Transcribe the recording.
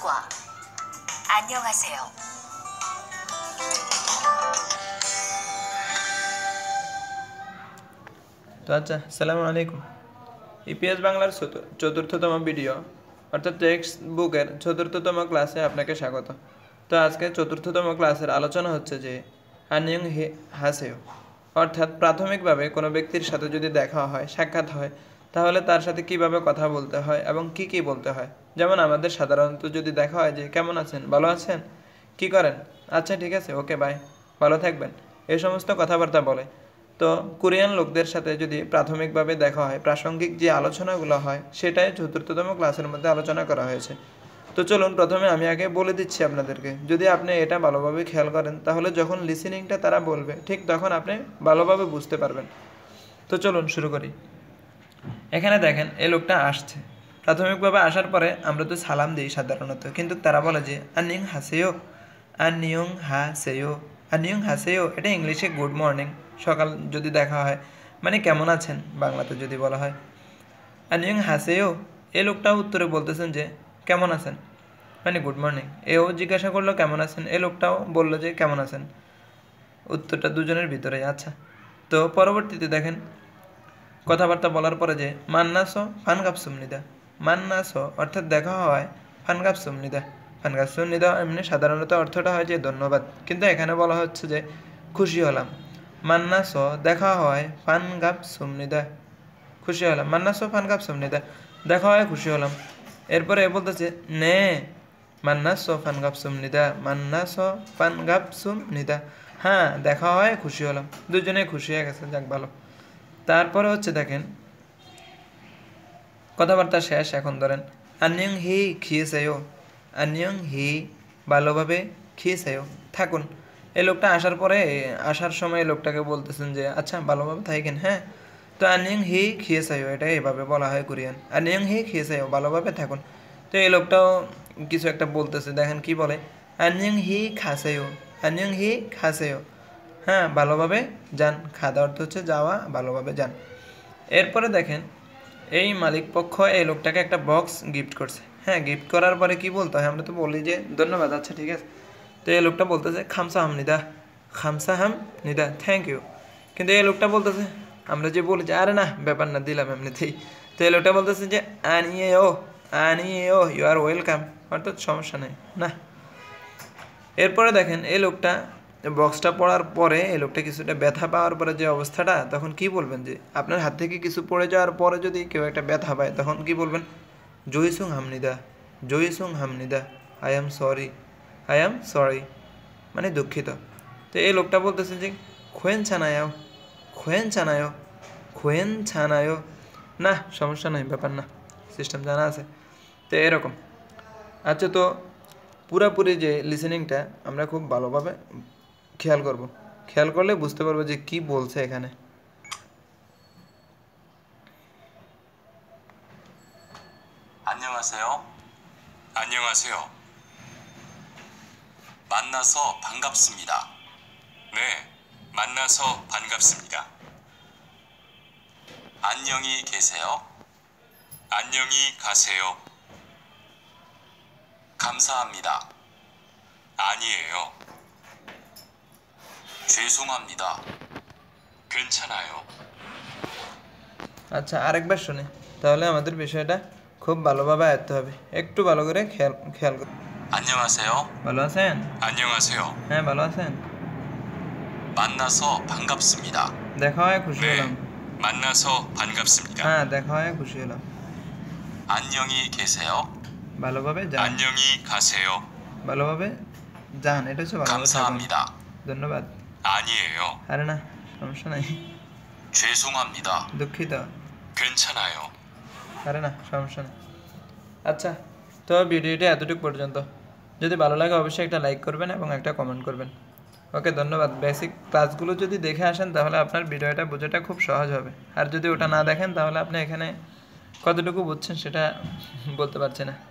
사과. 안녕하세요. তো আচ্ছা সালামু আলাইকুম ইপিএস বাংলার চতুর্থতম ভিডিও অর্থাৎ টেক্সট বুকের চতুর্থতম ক্লাসে আপনাকে স্বাগত তো আজকে চতুর্থতম ক্লাসের আলোচনা হচ্ছে যে আনিয়ং হাসেও অর্থাৎ প্রাথমিকভাবে কোনো ব্যক্তির সাথে যদি দেখা হয় সাক্ষাৎ হয় তাহলে তার সাথে কিভাবে কথা বলতে হয় এবং কি কি বলতে হয় যেমন আমাদের সাধারণত যদি দেখা হয় যে কেমন আছেন ভালো আছেন কি করেন আচ্ছা ঠিক আছে ওকে বাই ভালো থাকবেন এই সমস্ত কথাবার্তা বলে তো কোরিয়ান লোকদের সাথে যদি প্রাথমিকভাবে দেখা হয় প্রাসঙ্গিক যে আলোচনাগুলো হয় সেটাই চতুর্থতম ক্লাসের মধ্যে আলোচনা করা হয়েছে তো চলুন প্রথমে আমি আগে বলে দিচ্ছি আপনাদেরকে যদি আপনি এটা ভালোভাবে খেয়াল করেন তাহলে যখন লিসেনিংটা তারা বলবে ঠিক তখন আপনি ভালোভাবে বুঝতে পারবেন তো চলুন শুরু করি এখানে দেখেন এই লোকটা আসছে প্রাথমিকভাবে আসার পরে আমরা তো সালাম দিই সাধারণত কিন্তু তারা বলে যে আনিং হাসেও আনিয়ং হা সেও আনিয়ং হাসেও এটা ইংলিশে গুড মর্নিং সকাল যদি দেখা হয় মানে কেমন আছেন বাংলাতে যদি বলা হয় আনিয়ং হাসেও সেও এই লোকটা উত্তরে বলতেছেন যে কেমন আছেন মানে গুড মর্নিং এও জিজ্ঞাসা করলো কেমন আছেন এ লোকটাও বলল যে কেমন আছেন উত্তরটা দুজনের ভিতরে আচ্ছা তো পরবর্তীতে দেখেন কথাবার্তা বলার পরে যে মান্নাস ফানগাপ সুমনিদা মান্নাস অর্থাৎ দেখা হয় গাপ সুমনিদা ফানগাপ সুমনিদা এমনি সাধারণত অর্থটা হয় যে ধন্যবাদ কিন্তু এখানে বলা হচ্ছে যে খুশি হলাম মান্নাস দেখা হয় গাপ সুমনিদা খুশি হলাম মান্নাস গাপ সুমনিদা দেখা হয় খুশি হলাম এরপরে বলতেছে নে মান্নাস গাপ সুমনিদা মান্নাস গাপ সুমনিদা হ্যাঁ দেখা হয় খুশি হলাম দুজনে খুশি হয়ে গেছে যাক ভালো তারপরে হচ্ছে দেখেন কথাবার্তা শেষ এখন ধরেন আনিয়ং হি খিয়েছেও আনিয়ং হি ভালোভাবে খিয়েছেও থাকুন এই লোকটা আসার পরে আসার সময় লোকটাকে বলতেছেন যে আচ্ছা ভালোভাবে থাকেন হ্যাঁ তো আনিয়ং হি খিয়েছেও এটা এইভাবে বলা হয় কোরিয়ান আনিয়ং হি খিয়েছেও ভালোভাবে থাকুন তো এই লোকটাও কিছু একটা বলতেছে দেখেন কি বলে আনিয়ং হি খাসেও আনিয়ং হি খাসেও হ্যাঁ ভালোভাবে যান খাদা অর্থ হচ্ছে যাওয়া ভালোভাবে যান এরপরে দেখেন এই মালিক পক্ষ এই লোকটাকে একটা বক্স গিফট করছে হ্যাঁ গিফট করার পরে কি বলতে হয় আমরা তো বলি যে ধন্যবাদ আচ্ছা ঠিক আছে তো এই লোকটা বলতেছে খামসা হাম নিদা খামসা হাম নিদা থ্যাংক ইউ কিন্তু এই লোকটা বলতেছে আমরা যে বলি যে আরে না ব্যাপার না দিলাম এমনিতেই তো এই লোকটা বলতেছে যে আনিয়ে ও আনিয়ে ও ইউ আর ওয়েলকাম অর্থাৎ সমস্যা নেই না এরপরে দেখেন এই লোকটা বক্সটা পড়ার পরে এই লোকটা কিছুটা ব্যথা পাওয়ার পরে যে অবস্থাটা তখন কি বলবেন যে আপনার হাত থেকে কিছু পড়ে যাওয়ার পরে যদি কেউ একটা ব্যথা পায় তখন কি বলবেন জয়সুং হামনিদা জয়সুং হামনিদা I am sorry I am sorry মানে দুঃখিত তো এই লোকটা বলতেছে যে খোয়েন ছানায়ও খোয়েন ছানায়ও খোয়েন ছানায়ও না সমস্যা নাই ব্যাপার না সিস্টেম জানা আছে তো এরকম আচ্ছা তো পুরাপুরি যে লিসেনিংটা আমরা খুব ভালোভাবে খেয়াল করব খেয়াল করলে বুঝতে পারবো যে কি বলছে এখানে 안녕하세요. 안녕하세요. 만나서 반갑습니다. 네, 만나서 반갑습니다. 안녕히 계세요. 안녕히 가세요. 감사합니다. 아니에요. 죄송합니다. 괜찮아요. আচ্ছা আরেকবার শুনে তাহলে আমাদের বিষয়টা খুব ভালোভাবে আয়ত্ত হবে একটু ভালো করে খেয়াল খেয়াল করুন 안녕하세요. ভালো আছেন? 안녕하세요. হ্যাঁ ভালো আছেন? 만나서 반갑습니다. দেখা হয় খুশি হলাম. 만나서 반갑습니다. হ্যাঁ দেখা হয় খুশি হলাম. 안녕히 계세요. ভালোভাবে যান 안녕히 가세요. ভালোভাবে যান এটা হচ্ছে ভালো ধন্যবাদ 아니에요. 알아나. সমস্যা নাই 죄송합니다. দুঃখিত 괜찮아요. 알아나. সমস্যা নাই আচ্ছা তো ভিডিওটি এতটুকু পর্যন্ত যদি ভালো লাগে অবশ্যই একটা লাইক করবেন এবং একটা কমেন্ট করবেন ওকে ধন্যবাদ বেসিক ক্লাসগুলো যদি দেখে আসেন তাহলে আপনার ভিডিওটা বোঝাটা খুব সহজ হবে আর যদি ওটা না দেখেন তাহলে আপনি এখানে কতটুকু বুঝছেন সেটা বলতে পারছি না